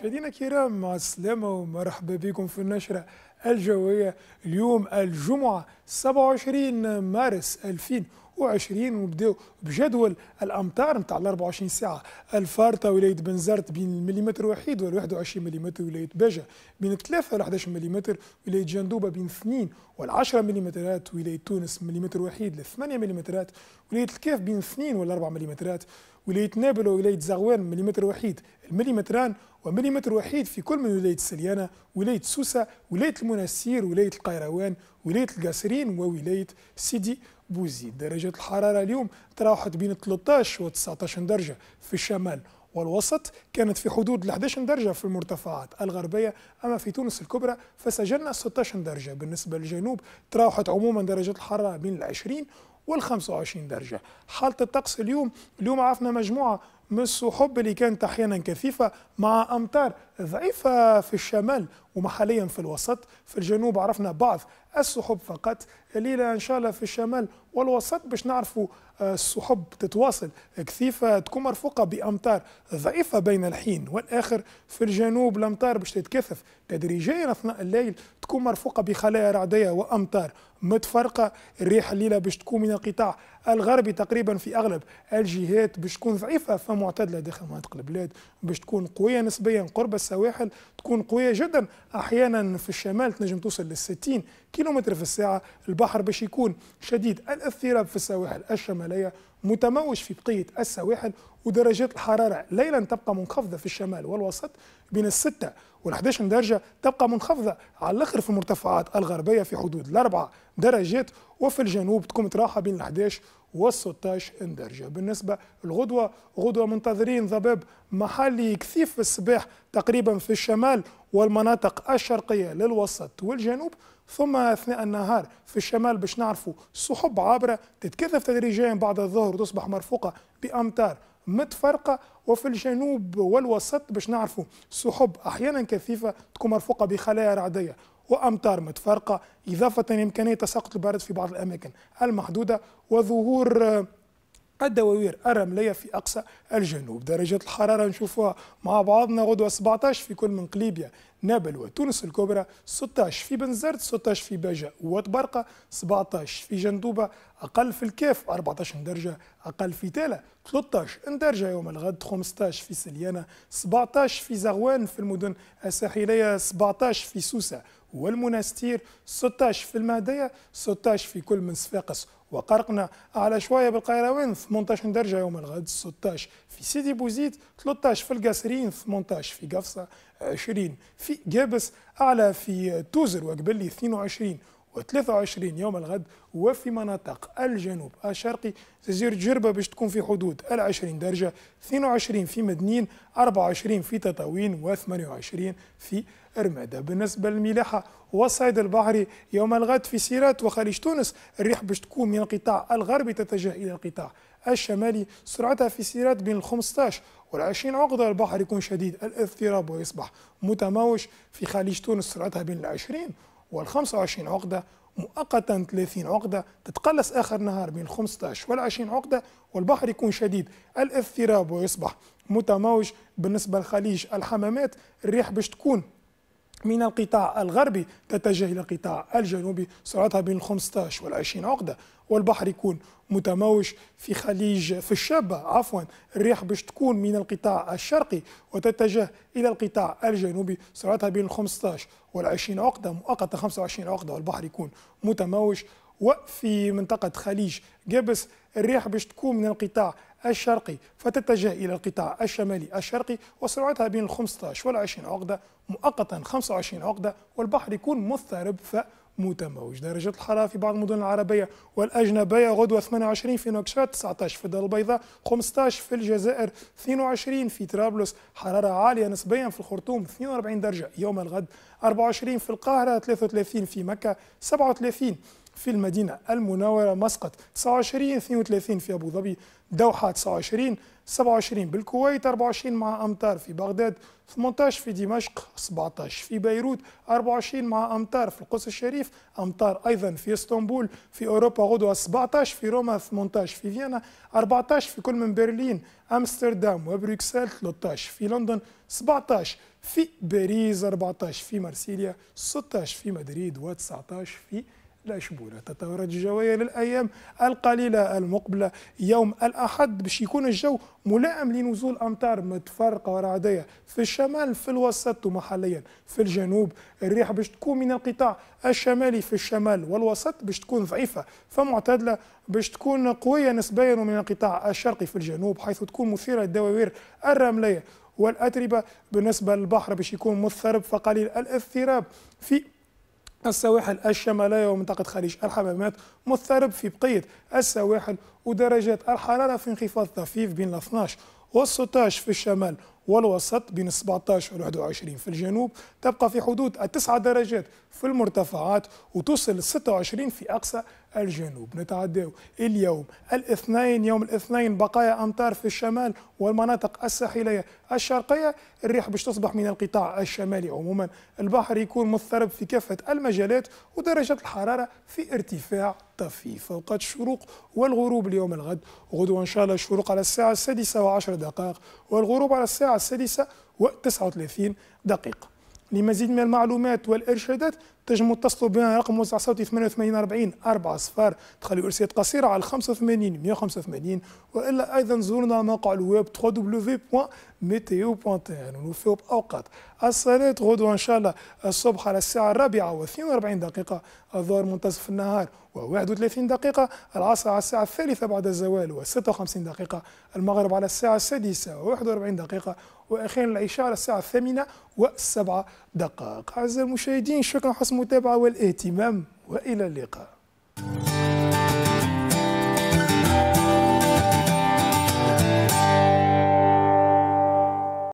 مشاهدينا الكرام مع السلامة ومرحبا بكم في النشرة الجوية اليوم الجمعة 27 مارس 2000 2020 ونبداو بجدول الامتار نتاع ال 24 ساعه الفارطه ولايه بنزرت بين المليمتر وحيد وال 21 ملم ولايه باجه بين 3 و 11 ملم ولايه جندوبه بين 2 وال 10 ملم ولايه تونس مليمتر وحيد ل 8 ملم ولايه الكاف بين 2 وال 4 ملم ولاية نابل وولاية زغوان مليمتر وحيد المليمتران ومليمتر وحيد في كل من ولاية السليانة ولاية سوسة ولاية المنسير ولاية القيروان ولاية القاسرين وولاية سيدي بوزيد درجات الحرارة اليوم تراوحت بين 13 و 19 درجة في الشمال والوسط كانت في حدود 11 درجة في المرتفعات الغربية أما في تونس الكبرى فسجلنا 16 درجة بالنسبة للجنوب تراوحت عموما درجات الحرارة بين 20 وال 25 درجة حالة الطقس اليوم اليوم عرفنا مجموعة من السحب اللي كانت أحيانا كثيفة مع أمطار ضعيفة في الشمال ومحليا في الوسط في الجنوب عرفنا بعض السحب فقط الليلة إن شاء الله في الشمال والوسط باش نعرفوا آه، السحب تتواصل كثيفة تكون مرفوقة بأمطار ضعيفة بين الحين والآخر في الجنوب الأمطار باش تتكثف تدريجيا أثناء الليل تكون مرفوقة بخلايا رعدية وأمطار متفرقة الريح الليلة باش تكون من القطاع الغربي تقريبا في أغلب الجهات باش تكون ضعيفة فمعتدلة داخل مناطق البلاد باش تكون قوية نسبيا قرب السواحل تكون قوية جدا احيانا في الشمال تنجم توصل لل 60 كيلومتر في الساعه البحر باش يكون شديد الاضطراب في السواحل الشماليه متموج في بقيه السواحل ودرجات الحراره ليلا تبقى منخفضه في الشمال والوسط بين الستة وال 11 درجه تبقى منخفضه على الاخر في المرتفعات الغربيه في حدود الاربعه درجات وفي الجنوب تكون تراحة بين ال 11 و16 درجة بالنسبة للغدوة غدوة منتظرين ضباب محلي كثيف في الصباح تقريبا في الشمال والمناطق الشرقية للوسط والجنوب ثم أثناء النهار في الشمال باش نعرفوا سحب عابرة تتكثف تدريجيا بعد الظهر وتصبح مرفوقة بأمتار متفرقة وفي الجنوب والوسط باش نعرفوا سحب أحيانا كثيفة تكون مرفوقة بخلايا رعدية وأمطار متفرقة إضافة لإمكانية تساقط البرد في بعض الأماكن المحدودة وظهور آه، الدواوير الرملية في أقصى الجنوب درجة الحرارة نشوفها مع بعضنا غدوة 17 في كل من قليبيا نابل وتونس الكبرى 16 في بنزرت 16 في باجة وطبرقة 17 في جندوبة أقل في الكاف 14 درجة أقل في تالا 13 درجة يوم الغد 15 في سليانة 17 في زغوان في المدن الساحلية 17 في سوسة والمنستير 16 في المهدية 16 في كل من صفاقس وقرقنا أعلى شوية بالقيروان 18 درجة يوم الغد 16 في سيدي بوزيد 13 في القاسرين 18 في قفصة 20 في جابس أعلى في توزر وقبلي 22 و23 يوم الغد وفي مناطق الجنوب الشرقي تزير جربة باش تكون في حدود ال20 درجة 22 في مدنين 24 في تطاوين و28 في رمادة بالنسبة للملاحة والصيد البحري يوم الغد في سيرات وخليج تونس الريح باش تكون من القطاع الغربي تتجه إلى القطاع الشمالي سرعتها في سيرات بين ال 15 وال 20 عقدة البحر يكون شديد الاضطراب ويصبح متموج في خليج تونس سرعتها بين ال 20 وال 25 عقدة مؤقتا 30 عقدة تتقلص آخر نهار بين 15 وال 20 عقدة والبحر يكون شديد الاضطراب ويصبح متموج بالنسبة لخليج الحمامات الريح باش تكون من القطاع الغربي تتجه إلى القطاع الجنوبي سرعتها بين 15 وال 20 عقدة والبحر يكون متموج في خليج في الشابة عفوا الريح باش تكون من القطاع الشرقي وتتجه إلى القطاع الجنوبي سرعتها بين 15 وال 20 عقدة مؤقتة 25 عقدة والبحر يكون متموج وفي منطقة خليج جبس الرياح باش تكون من القطاع الشرقي فتتجه إلى القطاع الشمالي الشرقي وسرعتها بين ال 15 وال 20 عقدة مؤقتا 25 عقدة والبحر يكون مضطرب فمتموج درجة الحرارة في بعض المدن العربية والأجنبية غدوة 28 في نوكشات 19 في الدار البيضاء 15 في الجزائر 22 في طرابلس حرارة عالية نسبيا في الخرطوم 42 درجة يوم الغد 24 في القاهرة 33 في مكة 37 في المدينة المنورة مسقط 29 32 في أبو ظبي دوحة 29 27 بالكويت 24 مع أمطار في بغداد 18 في دمشق 17 في بيروت 24 مع أمطار في القدس الشريف أمطار أيضا في اسطنبول في أوروبا غدوة 17 في روما 18 في فيينا 14 في كل من برلين أمستردام وبروكسل 13 في لندن 17 في باريس 14 في مرسيليا 16 في مدريد و19 في لا يشبهنا تطورت الجوية للأيام القليلة المقبلة يوم الأحد باش يكون الجو ملائم لنزول أمطار متفرقة ورعدية في الشمال في الوسط ومحليا في الجنوب الريح باش تكون من القطاع الشمالي في الشمال والوسط باش تكون ضعيفة فمعتدلة باش تكون قوية نسبيا ومن القطاع الشرقي في الجنوب حيث تكون مثيرة للدواوير الرملية والأتربة بالنسبة للبحر باش يكون مضطرب فقليل الاضطراب في السواحل الشمالية ومنطقة خليج الحمامات مضطرب في بقية السواحل ودرجات الحرارة في انخفاض طفيف بين 12 و 16 في الشمال والوسط بين 17 و 21 في الجنوب تبقى في حدود 9 درجات في المرتفعات وتوصل 26 في أقصى الجنوب نتعداو اليوم الاثنين يوم الاثنين بقايا امطار في الشمال والمناطق الساحليه الشرقيه الريح باش تصبح من القطاع الشمالي عموما البحر يكون مضطرب في كافه المجالات ودرجه الحراره في ارتفاع طفيف اوقات الشروق والغروب اليوم الغد غدوة ان شاء الله الشروق على الساعه السادسه وعشر دقائق والغروب على الساعه السادسه و39 دقيقه لمزيد من المعلومات والإرشادات تجموا اتصلوا بنا رقم موزع صوتي 88 40 4 0 تخليوا إرسالات قصيرة على 85 185 وإلا أيضا زورنا موقع الويب www.meteo.tn ونوفيو بأوقات الصلاة غدوة إن شاء الله الصبح على الساعة الرابعة و42 دقيقة الظهر منتصف النهار و31 دقيقة العصر على الساعة الثالثة بعد الزوال و56 دقيقة المغرب على الساعة السادسة و41 دقيقة وأخيرا العشاء على الساعة الثامنة والسبعة دقائق أعزائي المشاهدين شكرا حسن المتابعة والاهتمام وإلى اللقاء